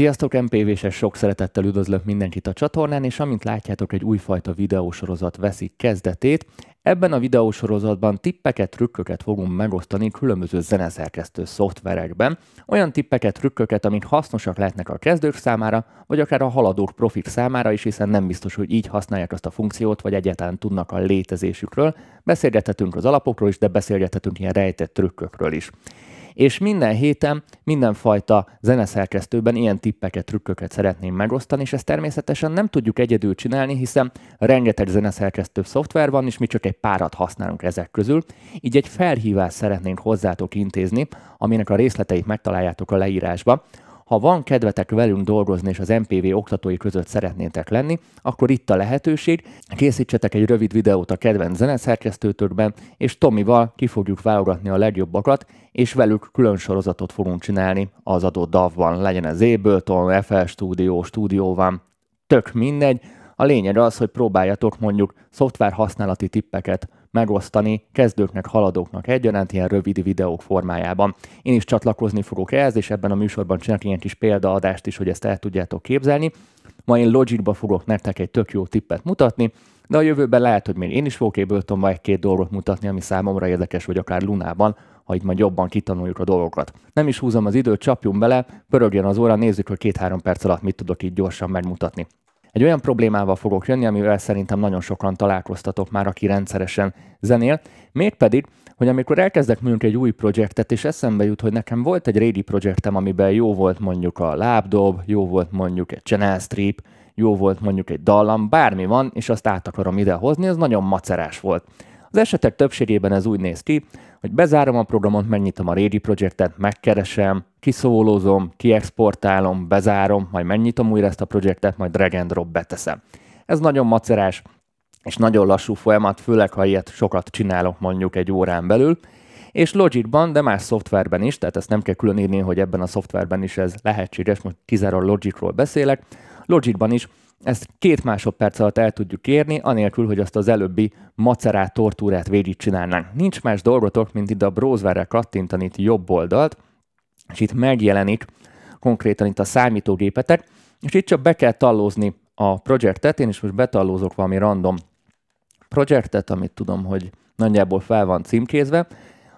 Sziasztok, MPV-ses sok szeretettel üdvözlök mindenkit a csatornán, és amint látjátok, egy újfajta videósorozat veszik kezdetét. Ebben a videósorozatban tippeket, trükköket fogunk megosztani különböző zeneszerkesztő szoftverekben, olyan tippeket, trükköket, amik hasznosak lehetnek a kezdők számára, vagy akár a haladók profik számára is, hiszen nem biztos, hogy így használják azt a funkciót, vagy egyáltalán tudnak a létezésükről. Beszélgethetünk az alapokról is, de beszélgethetünk ilyen rejtett trükkökről is és minden héten mindenfajta zeneszerkesztőben ilyen tippeket, trükköket szeretném megosztani, és ezt természetesen nem tudjuk egyedül csinálni, hiszen rengeteg zeneszerkesztő szoftver van, és mi csak egy párat használunk ezek közül, így egy felhívást szeretnénk hozzátok intézni, aminek a részleteit megtaláljátok a leírásba, ha van kedvetek velünk dolgozni, és az MPV oktatói között szeretnétek lenni, akkor itt a lehetőség. Készítsetek egy rövid videót a kedvenc zeneszerkesztőtökben, és Tomival ki fogjuk válogatni a legjobbakat, és velük külön sorozatot fogunk csinálni az adott DAV-ban. Legyen ez Ableton, FL Studio, Studio van, tök mindegy. A lényeg az, hogy próbáljatok mondjuk szoftver használati tippeket megosztani kezdőknek, haladóknak egyaránt ilyen rövid videók formájában. Én is csatlakozni fogok ehhez, és ebben a műsorban csinálok ilyen kis példaadást is, hogy ezt el tudjátok képzelni. Ma én Logicba fogok nektek egy tök jó tippet mutatni, de a jövőben lehet, hogy még én is fogok ableton egy-két dolgot mutatni, ami számomra érdekes, vagy akár Lunában, ha itt majd jobban kitanuljuk a dolgokat. Nem is húzom az időt, csapjunk bele, pörögjön az óra, nézzük, hogy két-három perc alatt mit tudok így gyorsan megmutatni. Egy olyan problémával fogok jönni, amivel szerintem nagyon sokan találkoztatok már, aki rendszeresen zenél, mégpedig, hogy amikor elkezdek mondjuk egy új projektet, és eszembe jut, hogy nekem volt egy régi projektem, amiben jó volt mondjuk a lábdob, jó volt mondjuk egy channel strip, jó volt mondjuk egy dallam, bármi van, és azt át akarom idehozni, ez nagyon macerás volt. Az esetek többségében ez úgy néz ki, hogy bezárom a programot, megnyitom a régi projektet, megkeresem, kiszólózom, kiexportálom, bezárom, majd megnyitom újra ezt a projektet, majd drag and drop beteszem. Ez nagyon macerás, és nagyon lassú folyamat, főleg ha ilyet sokat csinálok mondjuk egy órán belül, és Logicban, de más szoftverben is, tehát ezt nem kell külön írni, hogy ebben a szoftverben is ez lehetséges, most kizáról Logicról beszélek, Logicban is ezt két másodperc alatt el tudjuk érni, anélkül, hogy azt az előbbi macerát tortúrát végigcsinálnánk. Nincs más dolgotok, mint itt a browserre kattintani itt jobb oldalt, és itt megjelenik konkrétan itt a számítógépetek, és itt csak be kell tallózni a projektet, én is most betallózok valami random projektet, amit tudom, hogy nagyjából fel van címkézve.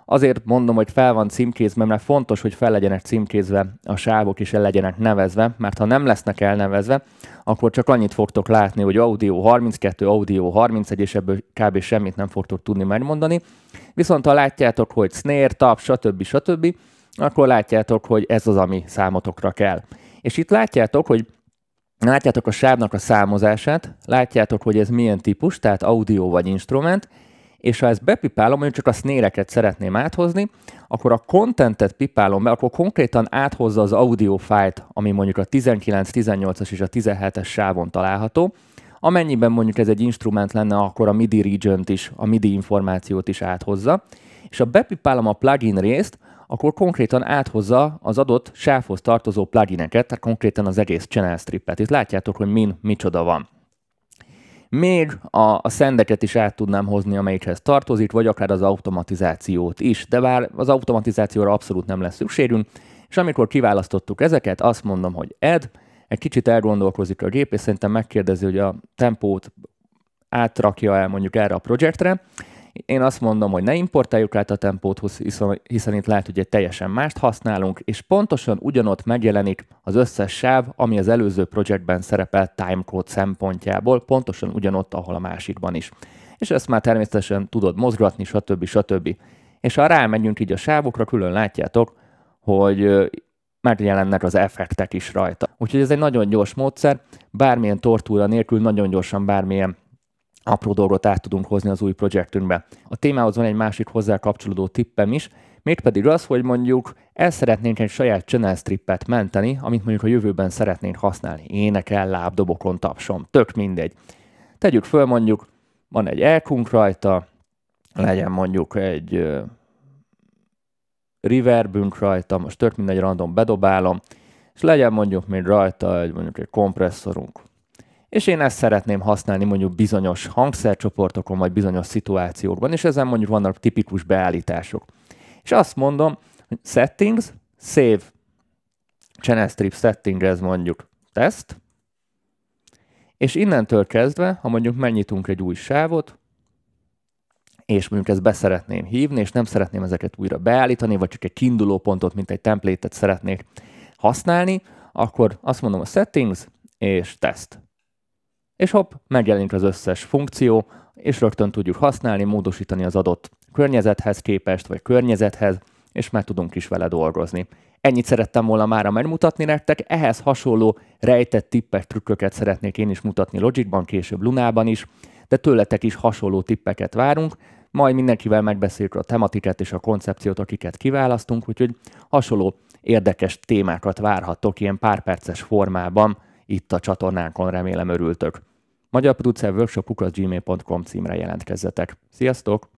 Azért mondom, hogy fel van címkézve, mert fontos, hogy fel legyenek címkézve a sávok, és el legyenek nevezve, mert ha nem lesznek elnevezve, akkor csak annyit fogtok látni, hogy Audio 32, Audio 31, és ebből kb. semmit nem fogtok tudni megmondani. Viszont ha látjátok, hogy snare, tap, stb. stb., akkor látjátok, hogy ez az, ami számotokra kell. És itt látjátok, hogy látjátok a sávnak a számozását, látjátok, hogy ez milyen típus, tehát audio vagy instrument, és ha ezt bepipálom, mondjuk csak a snéreket szeretném áthozni, akkor a contentet pipálom be, akkor konkrétan áthozza az audio fájt, ami mondjuk a 19, 18-as és a 17-es sávon található, Amennyiben mondjuk ez egy instrument lenne, akkor a MIDI regiont is, a MIDI információt is áthozza, és ha bepipálom a plugin részt, akkor konkrétan áthozza az adott sávhoz tartozó plugineket, tehát konkrétan az egész channel strippet. Itt látjátok, hogy min micsoda van. Még a, a szendeket is át tudnám hozni, amelyikhez tartozik, vagy akár az automatizációt is, de bár az automatizációra abszolút nem lesz szükségünk, és amikor kiválasztottuk ezeket, azt mondom, hogy ed, egy kicsit elgondolkozik a gép, és szerintem megkérdezi, hogy a tempót átrakja el mondjuk erre a projektre, én azt mondom, hogy ne importáljuk át a tempót, hiszen, hiszen itt lehet, hogy egy teljesen mást használunk, és pontosan ugyanott megjelenik az összes sáv, ami az előző projektben szerepel timecode szempontjából, pontosan ugyanott, ahol a másikban is. És ezt már természetesen tudod mozgatni, stb. stb. És ha rámegyünk így a sávokra, külön látjátok, hogy megjelennek az effektek is rajta. Úgyhogy ez egy nagyon gyors módszer, bármilyen tortúra nélkül nagyon gyorsan bármilyen apró dolgot át tudunk hozni az új projektünkbe. A témához van egy másik hozzá kapcsolódó tippem is, mégpedig az, hogy mondjuk el szeretnénk egy saját channel strippet menteni, amit mondjuk a jövőben szeretnénk használni. Énekel, lábdobokon tapsom, tök mindegy. Tegyük föl mondjuk, van egy elkunk rajta, legyen mondjuk egy uh, reverbünk rajta, most tök mindegy random bedobálom, és legyen mondjuk még rajta egy, mondjuk egy kompresszorunk, és én ezt szeretném használni mondjuk bizonyos hangszercsoportokon, vagy bizonyos szituációkban, és ezen mondjuk vannak tipikus beállítások. És azt mondom, hogy settings, save, channel strip setting ez mondjuk test, és innentől kezdve, ha mondjuk megnyitunk egy új sávot, és mondjuk ezt beszeretném hívni, és nem szeretném ezeket újra beállítani, vagy csak egy kiinduló pontot, mint egy templétet szeretnék használni, akkor azt mondom a settings és test és hopp, megjelenik az összes funkció, és rögtön tudjuk használni, módosítani az adott környezethez képest, vagy környezethez, és már tudunk is vele dolgozni. Ennyit szerettem volna már megmutatni nektek, ehhez hasonló rejtett tippek, trükköket szeretnék én is mutatni Logicban, később Lunában is, de tőletek is hasonló tippeket várunk, majd mindenkivel megbeszéljük a tematikát és a koncepciót, akiket kiválasztunk, úgyhogy hasonló érdekes témákat várhattok ilyen pár perces formában itt a csatornánkon, remélem örültök magyarproducerworkshop.gmail.com gmail.com címre jelentkezzetek. Sziasztok!